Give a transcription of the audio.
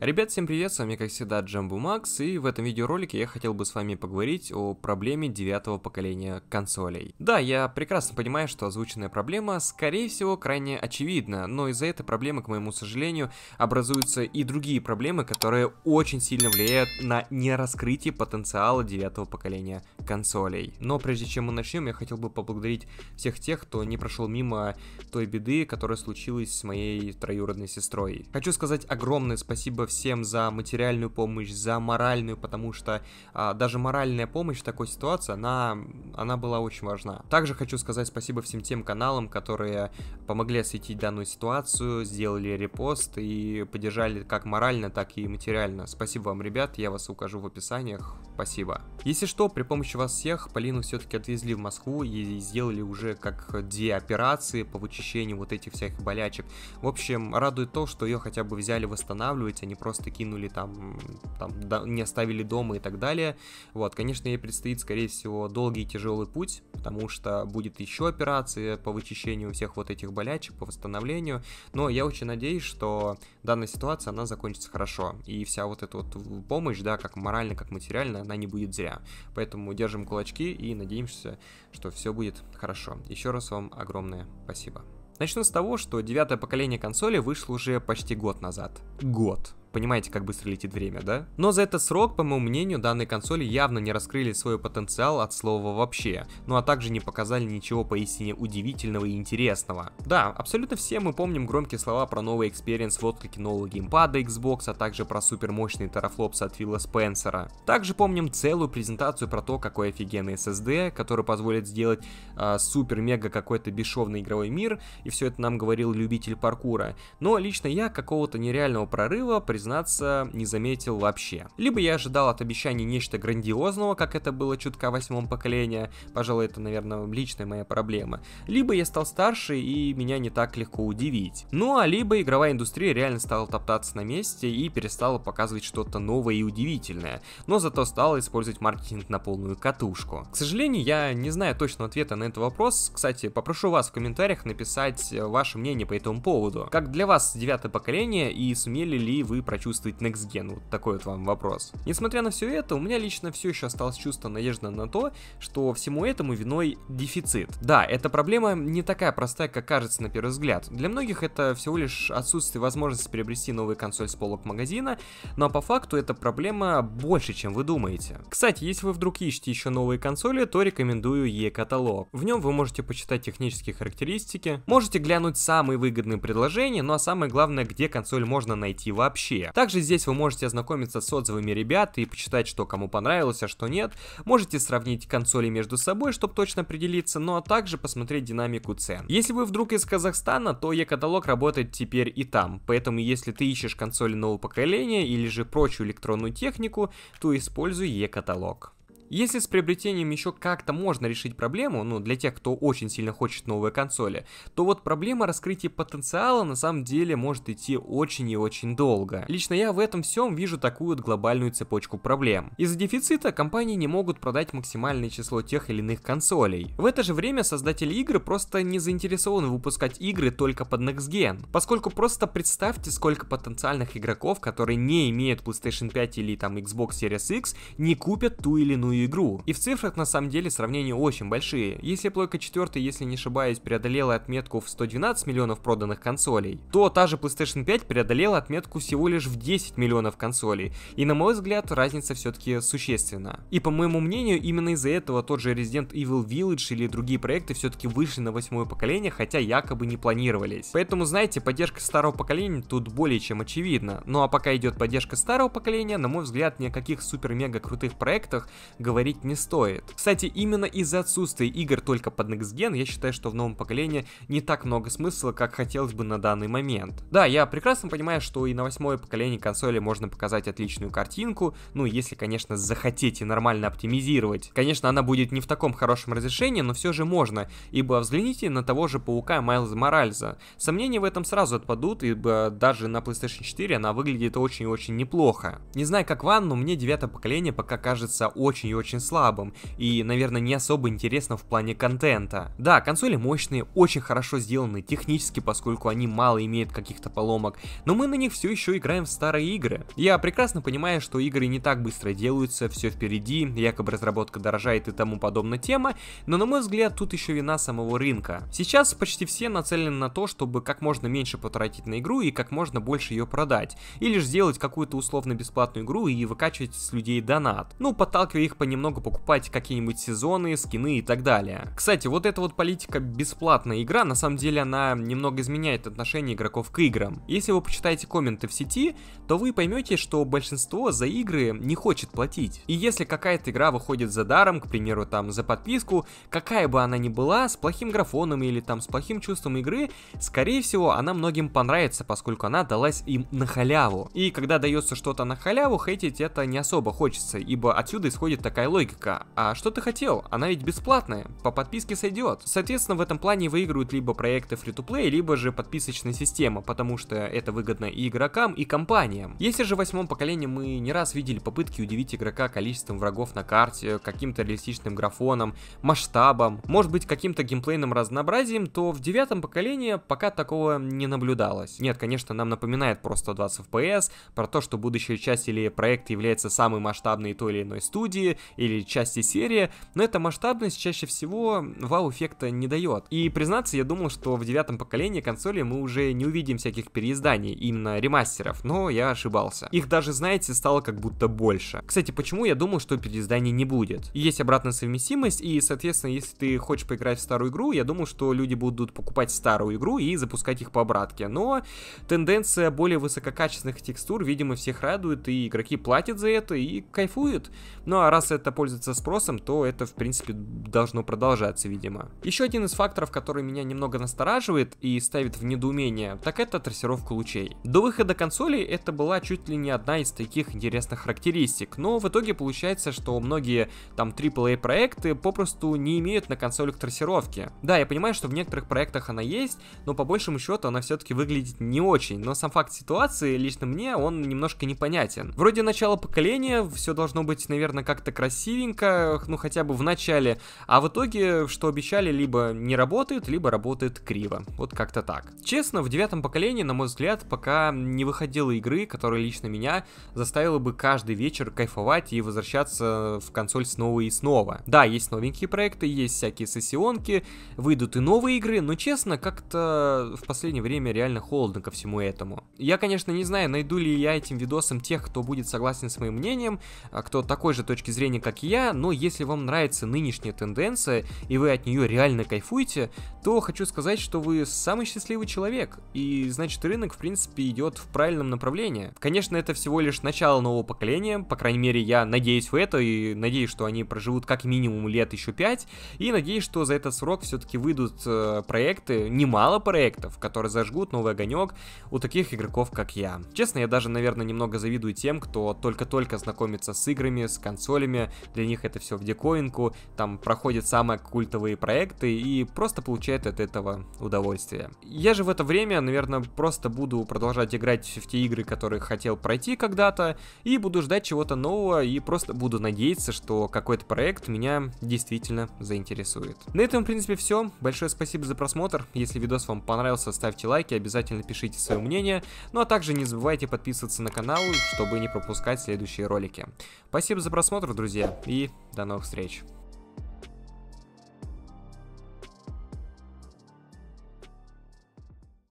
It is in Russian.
Ребят, всем привет, с вами как всегда Джамбу Макс, и в этом видеоролике я хотел бы с вами поговорить о проблеме девятого поколения консолей. Да, я прекрасно понимаю, что озвученная проблема, скорее всего, крайне очевидна, но из-за этой проблемы, к моему сожалению, образуются и другие проблемы, которые очень сильно влияют на нераскрытие потенциала девятого поколения консолей. Но прежде чем мы начнем, я хотел бы поблагодарить всех тех, кто не прошел мимо той беды, которая случилась с моей троюродной сестрой. Хочу сказать огромное спасибо всем за материальную помощь, за моральную, потому что а, даже моральная помощь в такой ситуации, она, она была очень важна. Также хочу сказать спасибо всем тем каналам, которые помогли осветить данную ситуацию, сделали репост и поддержали как морально, так и материально. Спасибо вам, ребят, я вас укажу в описаниях. Спасибо. Если что, при помощи вас всех, Полину все-таки отвезли в Москву и сделали уже как две операции по вычищению вот этих всяких болячек. В общем, радует то, что ее хотя бы взяли восстанавливать, а не просто кинули там, там да, не оставили дома и так далее. Вот, конечно, ей предстоит, скорее всего, долгий и тяжелый путь, потому что будет еще операции по вычищению всех вот этих болячек, по восстановлению. Но я очень надеюсь, что данная ситуация, она закончится хорошо. И вся вот эта вот помощь, да, как морально, как материально, она не будет зря. Поэтому держим держим кулачки и надеемся, что все будет хорошо. Еще раз вам огромное спасибо. Начну с того, что девятое поколение консоли вышло уже почти год назад. Год понимаете, как быстро летит время, да? Но за этот срок, по моему мнению, данные консоли явно не раскрыли свой потенциал от слова вообще, ну а также не показали ничего поистине удивительного и интересного. Да, абсолютно все мы помним громкие слова про новый экспириенс в отклике нового геймпада Xbox, а также про супермощные тарафлопсы от Фила Спенсера. Также помним целую презентацию про то, какой офигенный SSD, который позволит сделать э, супер-мега какой-то бесшовный игровой мир, и все это нам говорил любитель паркура. Но лично я какого-то нереального прорыва при признаться, не заметил вообще. Либо я ожидал от обещаний нечто грандиозного, как это было чутка восьмом поколения, пожалуй, это, наверное, личная моя проблема, либо я стал старше и меня не так легко удивить. Ну а либо игровая индустрия реально стала топтаться на месте и перестала показывать что-то новое и удивительное, но зато стала использовать маркетинг на полную катушку. К сожалению, я не знаю точного ответа на этот вопрос, кстати, попрошу вас в комментариях написать э, ваше мнение по этому поводу. Как для вас девятое поколение и сумели ли вы прочувствовать Next Gen? Вот такой вот вам вопрос. Несмотря на все это, у меня лично все еще осталось чувство надежды на то, что всему этому виной дефицит. Да, эта проблема не такая простая, как кажется на первый взгляд. Для многих это всего лишь отсутствие возможности приобрести новую консоль с полок магазина, но по факту эта проблема больше, чем вы думаете. Кстати, если вы вдруг ищете еще новые консоли, то рекомендую e-каталог. В нем вы можете почитать технические характеристики, можете глянуть самые выгодные предложения, ну а самое главное, где консоль можно найти вообще игре. Также здесь вы можете ознакомиться с отзывами ребят и почитать, что кому понравилось, а что нет. Можете сравнить консоли между собой, чтобы точно определиться, ну а также посмотреть динамику цен. Если вы вдруг из Казахстана, то e-каталог работает теперь и там, поэтому если ты ищешь консоли нового поколения или же прочую электронную технику, то используй e-каталог. Если с приобретением еще как-то можно решить проблему, ну, для тех, кто очень сильно хочет новые консоли, то вот проблема раскрытия потенциала на самом деле может идти очень и очень долго. Лично я в этом всем вижу такую вот глобальную цепочку проблем. Из-за дефицита компании не могут продать максимальное число тех или иных консолей. В это же время создатели игр просто не заинтересованы выпускать игры только под Next Gen, поскольку просто представьте, сколько потенциальных игроков, которые не имеют PlayStation 5 или там Xbox Series X, не купят ту или иную всю игру. И в цифрах на самом деле сравнения очень большие. Если Плойка 4, если не ошибаюсь, преодолела отметку в 112 миллионов проданных консолей, то та же PlayStation 5 преодолела отметку всего лишь в 10 миллионов консолей. И на мой взгляд, разница все-таки существенна. И по моему мнению, именно из-за этого тот же Resident Evil Village или другие проекты все-таки вышли на восьмое поколение, хотя якобы не планировались. Поэтому, знаете, поддержка старого поколения тут более чем очевидна. Ну а пока идет поддержка старого поколения, на мой взгляд, ни о каких супер-мега крутых проектах говорить говорить не стоит. Кстати, именно из-за отсутствия игр только под Next Gen, я считаю, что в новом поколении не так много смысла, как хотелось бы на данный момент. Да, я прекрасно понимаю, что и на восьмое поколение консоли можно показать отличную картинку, ну, если, конечно, захотите нормально оптимизировать. Конечно, она будет не в таком хорошем разрешении, но все же можно, ибо взгляните на того же Паука Майлза Моральза. Сомнения в этом сразу отпадут, ибо даже на PlayStation 4 она выглядит очень очень неплохо. Не знаю, как вам, но мне девятое поколение пока кажется очень и очень слабым и, наверное, не особо интересно в плане контента. Да, консоли мощные, очень хорошо сделаны технически, поскольку они мало имеют каких-то поломок, но мы на них все еще играем в старые игры. Я прекрасно понимаю, что игры не так быстро делаются, все впереди, якобы разработка дорожает и тому подобная тема, но на мой взгляд тут еще вина самого рынка. Сейчас почти все нацелены на то, чтобы как можно меньше потратить на игру и как можно больше ее продать, или же сделать какую-то условно бесплатную игру и выкачивать с людей донат, ну подталкивая их понимать понемногу покупать какие-нибудь сезоны, скины и так далее. Кстати, вот эта вот политика бесплатная игра, на самом деле она немного изменяет отношение игроков к играм. Если вы почитаете комменты в сети, то вы поймете, что большинство за игры не хочет платить. И если какая-то игра выходит за даром, к примеру, там, за подписку, какая бы она ни была, с плохим графоном или там с плохим чувством игры, скорее всего, она многим понравится, поскольку она далась им на халяву. И когда дается что-то на халяву, хейтить это не особо хочется, ибо отсюда исходит такая такая логика. А что ты хотел? Она ведь бесплатная, по подписке сойдет. Соответственно, в этом плане выигрывают либо проекты фри to play либо же подписочная система, потому что это выгодно и игрокам, и компаниям. Если же в восьмом поколении мы не раз видели попытки удивить игрока количеством врагов на карте, каким-то реалистичным графоном, масштабом, может быть каким-то геймплейным разнообразием, то в девятом поколении пока такого не наблюдалось. Нет, конечно, нам напоминает про 120 FPS, про то, что будущая часть или проект является самой масштабной той или иной студии, или части серии, но эта масштабность чаще всего вау-эффекта не дает. И признаться, я думал, что в девятом поколении консоли мы уже не увидим всяких переизданий, именно ремастеров, но я ошибался. Их даже, знаете, стало как будто больше. Кстати, почему я думал, что переизданий не будет? Есть обратная совместимость, и, соответственно, если ты хочешь поиграть в старую игру, я думал, что люди будут покупать старую игру и запускать их по обратке, но тенденция более высококачественных текстур, видимо, всех радует, и игроки платят за это и кайфуют. Ну а раз это пользуется спросом, то это, в принципе, должно продолжаться, видимо. Еще один из факторов, который меня немного настораживает и ставит в недоумение, так это трассировка лучей. До выхода консолей это была чуть ли не одна из таких интересных характеристик, но в итоге получается, что многие там AAA проекты попросту не имеют на консолях трассировки. Да, я понимаю, что в некоторых проектах она есть, но по большему счету она все-таки выглядит не очень, но сам факт ситуации лично мне он немножко непонятен. Вроде начала поколения, все должно быть, наверное, как-то красивенько, ну хотя бы в начале, а в итоге, что обещали, либо не работает, либо работает криво. Вот как-то так. Честно, в девятом поколении, на мой взгляд, пока не выходило игры, которая лично меня заставила бы каждый вечер кайфовать и возвращаться в консоль снова и снова. Да, есть новенькие проекты, есть всякие сессионки, выйдут и новые игры, но честно, как-то в последнее время реально холодно ко всему этому. Я, конечно, не знаю, найду ли я этим видосом тех, кто будет согласен с моим мнением, а кто такой же точки зрения мышления, как я, но если вам нравится нынешняя тенденция, и вы от нее реально кайфуете, то хочу сказать, что вы самый счастливый человек, и значит рынок, в принципе, идет в правильном направлении. Конечно, это всего лишь начало нового поколения, по крайней мере, я надеюсь в это, и надеюсь, что они проживут как минимум лет еще 5, и надеюсь, что за этот срок все-таки выйдут э, проекты, немало проектов, которые зажгут новый огонек у таких игроков, как я. Честно, я даже, наверное, немного завидую тем, кто только-только знакомится с играми, с консолями, время, для них это все в диковинку, там проходят самые культовые проекты и просто получают от этого удовольствие. Я же в это время, наверное, просто буду продолжать играть в те игры, которые хотел пройти когда-то, и буду ждать чего-то нового, и просто буду надеяться, что какой-то проект меня действительно заинтересует. На этом, в принципе, все. Большое спасибо за просмотр. Если видос вам понравился, ставьте лайки, обязательно пишите свое мнение. Ну а также не забывайте подписываться на канал, чтобы не пропускать следующие ролики. Спасибо за просмотр, друзья друзья, и до новых встреч.